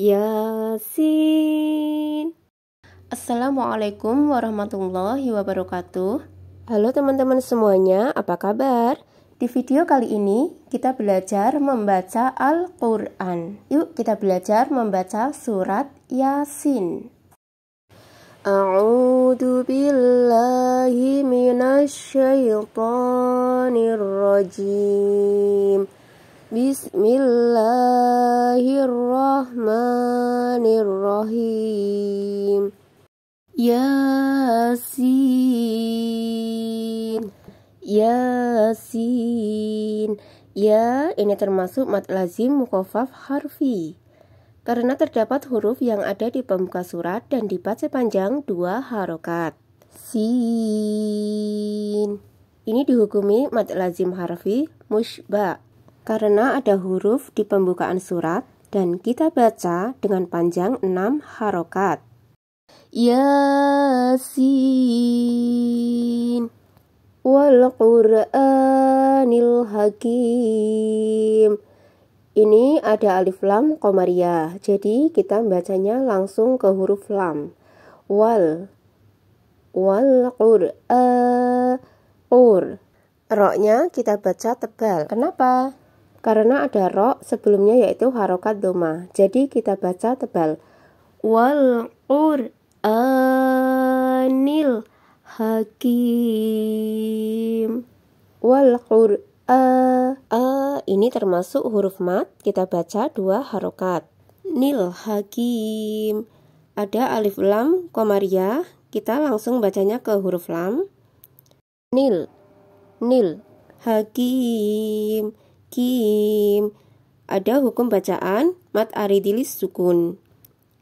Yasin. Assalamualaikum warahmatullahi wabarakatuh. Halo teman-teman semuanya, apa kabar? Di video kali ini kita belajar membaca Al-Qur'an. Yuk kita belajar membaca surat Yasin. A'udzu billahi minasy syaithanir rajim. Bismillahirrahmanirrahim Yasin Yasin Ya ini termasuk mat lazim mukofaf harfi karena terdapat huruf yang ada di pembuka surat dan dibaca panjang dua harokat Sin Ini dihukumi mat lazim harfi musba karena ada huruf di pembukaan surat dan kita baca dengan panjang 6 harokat. Yasin wal Qur'anil Hakim. Ini ada alif lam komariah, jadi kita bacanya langsung ke huruf lam. Wal wal Qur'an Qur. Roknya kita baca tebal. Kenapa? Karena ada ro sebelumnya yaitu harokat doma. Jadi kita baca tebal. Wal Qur'anil hakim. Wal a ini termasuk huruf mat. Kita baca dua harokat. Nil hakim. Ada alif lam komariah. Kita langsung bacanya ke huruf lam. Nil. Nil. Hakim. Hakim. Ada hukum bacaan mat aridilis sukun.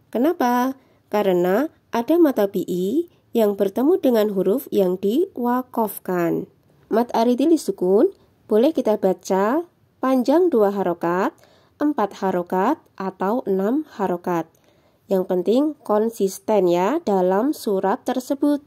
Kenapa? Karena ada mata bi'i yang bertemu dengan huruf yang diwakofkan. Mat aridilis sukun boleh kita baca panjang dua harokat, empat harokat, atau enam harokat. Yang penting konsisten ya dalam surat tersebut.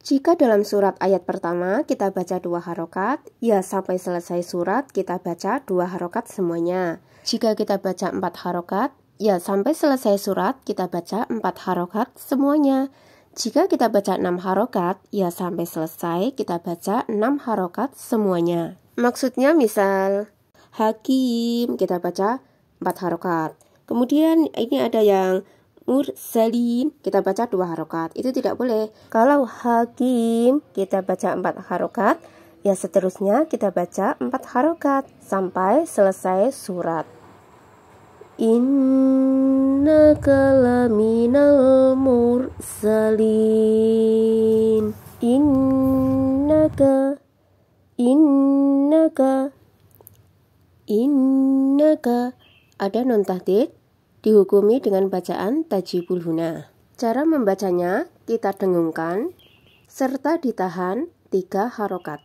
Jika dalam surat ayat pertama kita baca dua harokat, ya sampai selesai surat kita baca dua harokat semuanya. Jika kita baca empat harokat, ya sampai selesai surat kita baca empat harokat semuanya. Jika kita baca enam harokat, ya sampai selesai kita baca enam harokat semuanya. Maksudnya misal, hakim kita baca empat harokat. Kemudian ini ada yang mursalin kita baca dua harokat itu tidak boleh kalau hakim kita baca empat harokat ya seterusnya kita baca empat harokat sampai selesai surat Inna kalaminal mursalin innaka innaka innaka ada non tahdid dihukumi dengan bacaan tajibul huna. Cara membacanya kita dengungkan serta ditahan tiga harokat.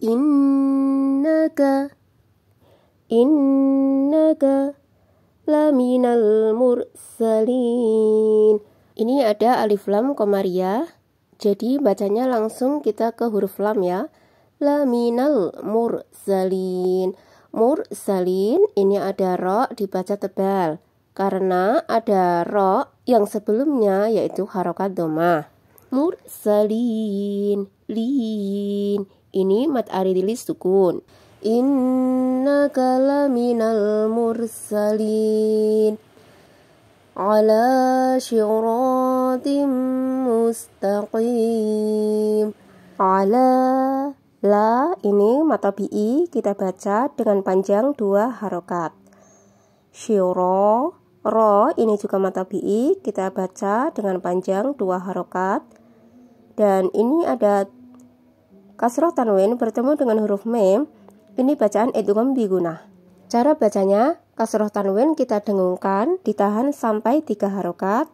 Innaka Innaka laminal mursalin. Ini ada alif lam komaria. Jadi bacanya langsung kita ke huruf lam ya. Laminal mursalin. Mursalin ini ada ro dibaca tebal karena ada ro yang sebelumnya yaitu harokat doma mursalin lin ini mat aridilis sukun inna kalaminal mursalin ala syuratim mustaqim ala la ini mata bi kita baca dengan panjang dua harokat shiro Ro ini juga mata bi'i, kita baca dengan panjang dua harokat. Dan ini ada kasroh tanwin bertemu dengan huruf mem, ini bacaan edugam biguna. Cara bacanya, kasroh tanwin kita dengungkan, ditahan sampai tiga harokat,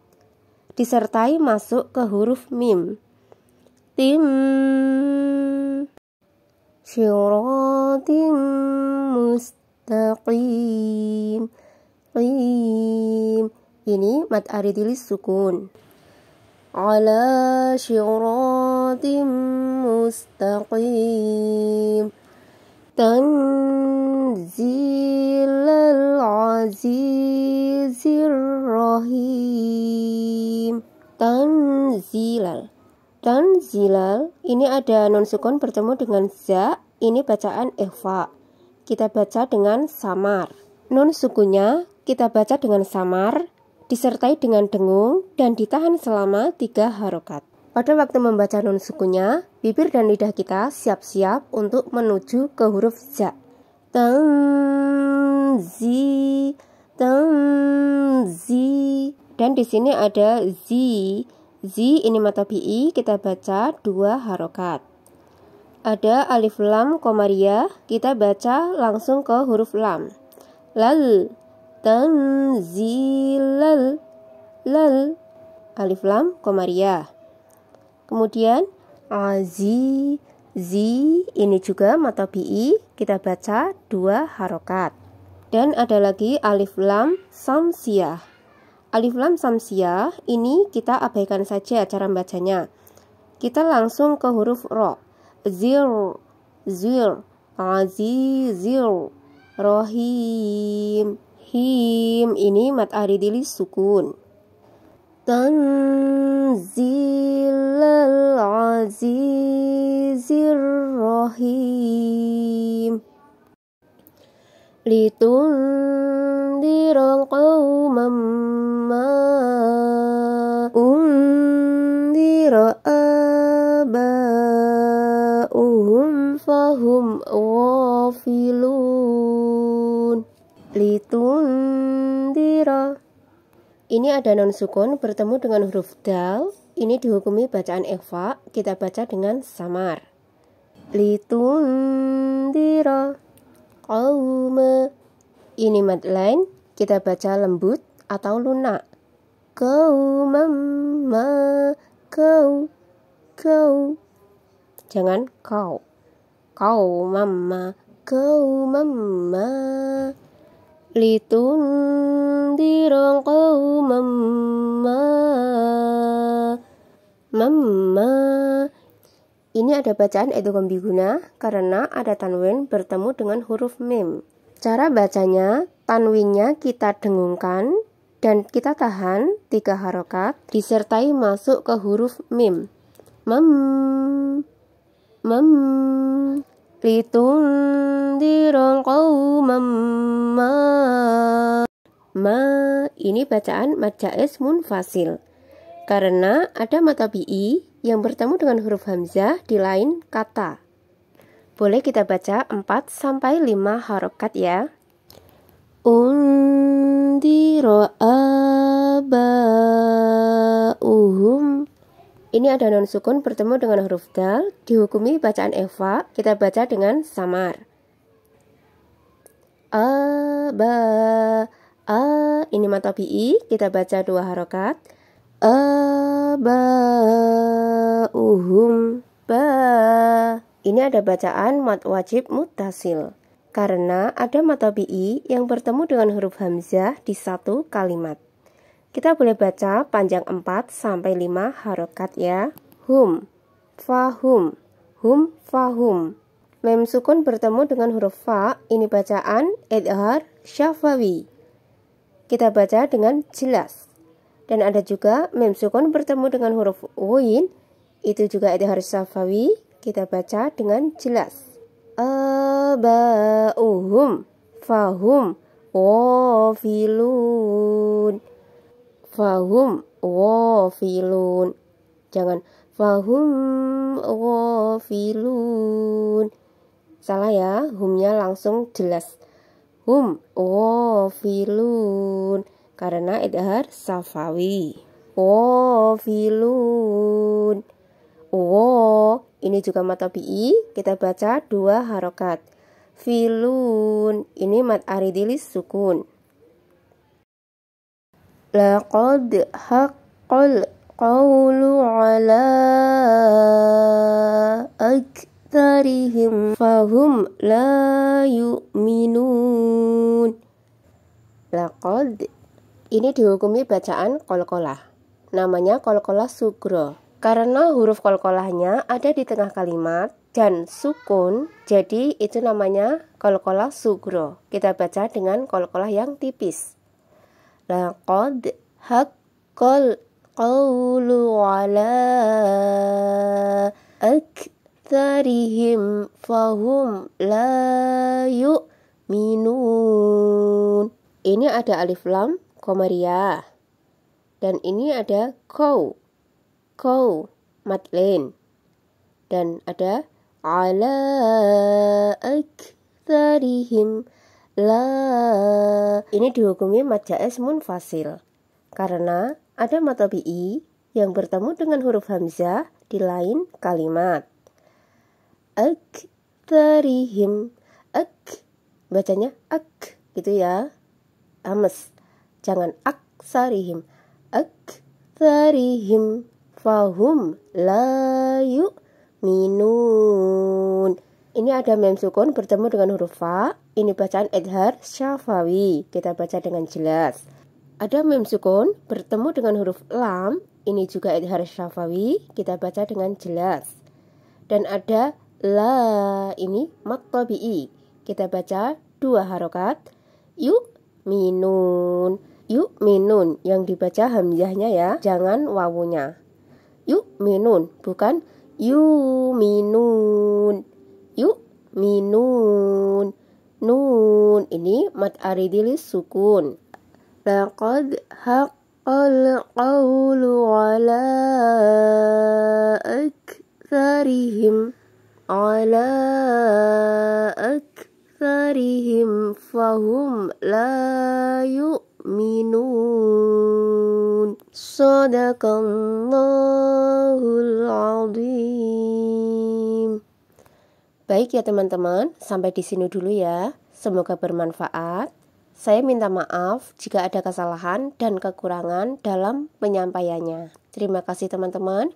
disertai masuk ke huruf mim. Tim syiratim mustaqim Mustaqim Ini mat aridilis sukun Ala syiratim mustaqim Tanzilal azizir rahim Tanzilal Tanzilal Ini ada non sukun bertemu dengan za Ini bacaan ikhfa Kita baca dengan samar Nun sukunya kita baca dengan samar, disertai dengan dengung, dan ditahan selama tiga harokat. Pada waktu membaca nun sukunya, bibir dan lidah kita siap-siap untuk menuju ke huruf z Tengzi, tengzi. Dan di sini ada zi. Zi ini mata bi kita baca dua harokat. Ada alif lam komaria, kita baca langsung ke huruf lam. Lal, tanzilal lal alif lam komariah. Kemudian azi zi ini juga mata bi kita baca dua harokat. Dan ada lagi alif lam samsiah. Alif lam samsiah ini kita abaikan saja cara bacanya. Kita langsung ke huruf ro. Zir, zir, azizir, rohim. Rahim ini matahari dili sukun Tanzilal Azizir Rahim Litundiral qawmam Ini ada non sukun bertemu dengan huruf dal. Ini dihukumi bacaan Eva, kita baca dengan samar. Litundira kaume. Ini mad lain, kita baca lembut atau lunak. Kau mama kau kau. Jangan kau. Kau mama kau mama. Litundirong kau Mama, Mama. ini ada bacaan itu biguna karena ada tanwin bertemu dengan huruf mim. Cara bacanya, tanwinnya kita dengungkan dan kita tahan tiga harokat disertai masuk ke huruf mim. Mem, mem, litun dirong kau mem ma ini bacaan mad munfasil karena ada mata bi yang bertemu dengan huruf hamzah di lain kata. Boleh kita baca 4 sampai 5 harokat ya. Undiro uhum. ini ada non sukun bertemu dengan huruf dal, dihukumi bacaan eva, kita baca dengan samar. Aba Eh, ini ini pi kita baca dua harokat. Abauhum ba. Ini ada bacaan mat wajib mutasil. Karena ada mata pi yang bertemu dengan huruf hamzah di satu kalimat. Kita boleh baca panjang 4 sampai 5 harokat ya. Hum, fahum, hum, fahum. Mem sukun bertemu dengan huruf fa, ini bacaan edhar syafawi kita baca dengan jelas. Dan ada juga mem sukun bertemu dengan huruf uin, itu juga ada harus safawi, kita baca dengan jelas. Abauhum fahum wafilun. Fahum wafilun. Jangan fahum wafilun. Salah ya, humnya langsung jelas hum wafilun oh, karena idhar safawi wafilun oh, wo oh, ini juga mata bi kita baca dua harokat filun ini mat aridilis sukun laqad haqqal qawlu ala ak أكثرهم فهم لا يؤمنون لقد ini dihukumi bacaan kolkolah namanya kolkolah sugro karena huruf kolkolahnya ada di tengah kalimat dan sukun jadi itu namanya kolkolah sugro kita baca dengan kolkolah yang tipis laqad haqqal qawlu ala ak أكثرهم فهم لا يؤمنون ini ada alif lam komariah dan ini ada kau kau matlin dan ada ala aktharihim la ini dihukumi mad jaes munfasil karena ada matobi'i yang bertemu dengan huruf hamzah di lain kalimat aktarihim ak bacanya ak gitu ya ames jangan aksarihim aktarihim fahum layu minun ini ada mem sukun bertemu dengan huruf fa ini bacaan edhar syafawi kita baca dengan jelas ada mem sukun bertemu dengan huruf lam ini juga edhar syafawi kita baca dengan jelas dan ada La ini mat tabi'i. Kita baca dua harokat. Yuk minun. Yuk minun yang dibaca hamzahnya ya, jangan wawunya. Yuk minun bukan yu minun. Yuk minun. Nun ini mat aridilis sukun. Laqad haqqal qawlu ala aktharihim. على أكثرهم فهم لا يؤمنون صدق الله العظيم Baik ya teman-teman, sampai di sini dulu ya. Semoga bermanfaat. Saya minta maaf jika ada kesalahan dan kekurangan dalam penyampaiannya. Terima kasih teman-teman.